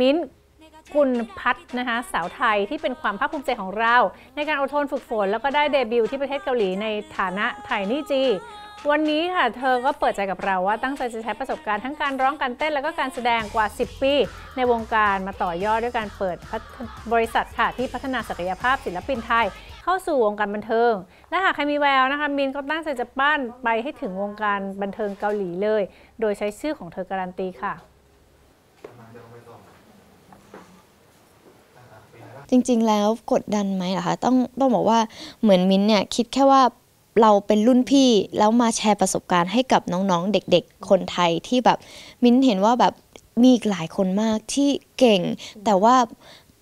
มิ้นกุลพัฒนะคะสาวไทยที่เป็นความภาคภูมิใจของเรา ในการอดทนฝึกฝน แล้วก็ได้เดบิวต์ที่ประเทศเกาหลีในฐานะไทยนี่จี วันนี้ค่ะเธอก็เปิดใจกับเราว่าตั้งใจจะใช้ประสบการณ์ทั้งการร้องการเต้นแล้วก็การแสดงกว่า 10 ปีในวงการมาต่อยอดด้วยการเปิดบริษัทค่ะที่พัฒนาศักยภาพศิลปินไทยเข้าสู่วงการบันเทิง และหากใครมีแววนะคะมินก็ตั้งใจจะปั้นไปให้ถึงวงการบันเทิงเกาหลีเลย โดยใช้ชื่อของเธอการันตีค่ะจริง ๆ แล้วกดดันไหมเหรอคะต้องต้องบอกว่าเหมือนมิ้นเนี่ยคิดแค่ว่าเราเป็นรุ่นพี่แล้วมาแชร์ประสบการณ์ให้กับน้องๆ เด็กๆคนไทยที่แบบมิ้นเห็นว่าแบบมีอีกหลายคนมากที่เก่ง แต่ว่า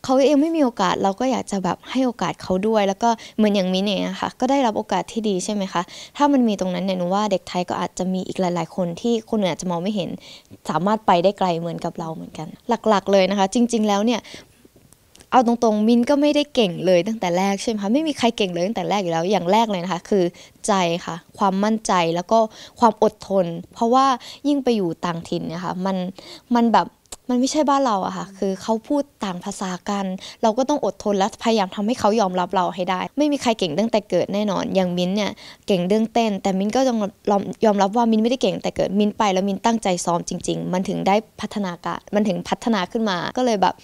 เขาเองไม่มีโอกาสเราก็อยากจะแบบให้โอกาสเขาด้วย แล้วก็เหมือนอย่างมิ้นเนี่ยนะคะก็ได้รับโอกาสที่ดีใช่ไหมคะ ถ้ามันมีตรงนั้นเนี่ยหนูว่าเด็กไทยก็อาจจะมีอีกหลายๆ คนที่คนอื่นอาจจะมองไม่เห็นสามารถไปได้ไกลเหมือนกับเราเหมือนกัน หลักๆเลยนะคะ จริง ๆแล้วเนี่ยเอาตรงๆ มินก็ไม่ได้เก่งเลยตั้งแต่แรกใช่ไหมคะไม่มีใครเก่งเลยตั้งแต่แรกอยู่แล้วอย่างแรกเลยนะคะคือใจค่ะความมั่นใจแล้วก็ความอดทน เพราะว่ายิ่งไปอยู่ต่างถิ่นเนี่ยค่ะมันมันแบบมันไม่ใช่บ้านเราอะค่ะคือเขาพูดต่างภาษากัน เราก็ต้องอดทนและพยายามทำให้เขายอมรับเราให้ได้ ไม่มีใครเก่งตั้งแต่เกิดแน่นอน อย่างมิ้นเนี่ยเก่งเรื่องเต้น แต่มิ้นก็ต้องยอมรับว่ามิ้นไม่ได้เก่งแต่เกิดมิ้นไปแล้วมิ้นตั้งใจซ้อมจริง ๆ มันถึงได้พัฒนาการมันถึงพัฒนาขึ้นมาก็เลยแบบ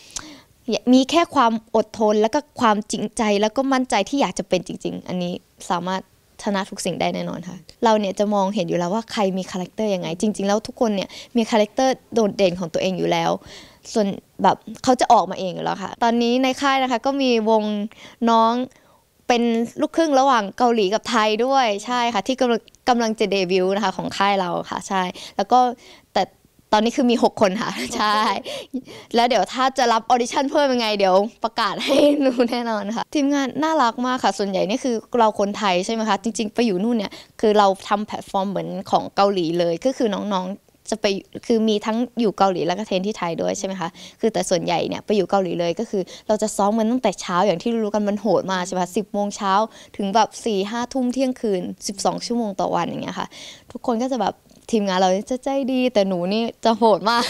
มีแค่ความอดทนแล้วก็ความจริงใจแล้วก็มั่นใจที่อยากจะเป็นจริง ๆ อันนี้สามารถชนะทุกสิ่งได้แน่นอนค่ะ เราเนี่ยจะมองเห็นอยู่แล้วว่าใครมีคาแรคเตอร์ยังไงจริงๆแล้วทุกคนเนี่ยมีคาแรคเตอร์โดดเด่นของตัวเองอยู่แล้ว ส่วนแบบเขาจะออกมาเองอยู่แล้วค่ะตอนนี้ในค่ายนะคะก็มีวงน้องเป็นลูกครึ่งระหว่างเกาหลีกับไทยด้วยใช่ค่ะ ที่กำลังกำลังจะเดบิวต์นะคะของค่ายเราค่ะใช่แล้วก็แต่ตอนนี้คือมี 6 คนค่ะ ใช่ แล้วเดี๋ยวถ้าจะรับออดิชั่นเพิ่มยังไงเดี๋ยวประกาศให้นูแน่นอนค่ะทีมงานน่ารักมากค่ะ ส่วนใหญ่นี่คือเราคนไทยใช่ไหมคะจริงๆ ไปอยู่นู่นเนี่ยคือเราทำแพลตฟอร์มเหมือนของเกาหลีเลย ก็คือน้องๆจะไปคือมีทั้งอยู่เกาหลีแล้วก็เทนที่ไทยด้วยใช่ไหมคะคือแต่ส่วนใหญ่เนี่ยไปอยู่เกาหลีเลยก็คือเราจะซ้อมกันตั้งแต่เช้าอย่างที่รู้กันมันโหดมาใช่ไหมสิบโมงเช้าถึงแบบสี่ห้าทุ่มเที่ยงคืน12 ชั่วโมงต่อวันอย่างเงี้ยค่ะทุกคนก็จะแบบทีมงานเราจะใจดีแต่หนูนี่จะโหดมาก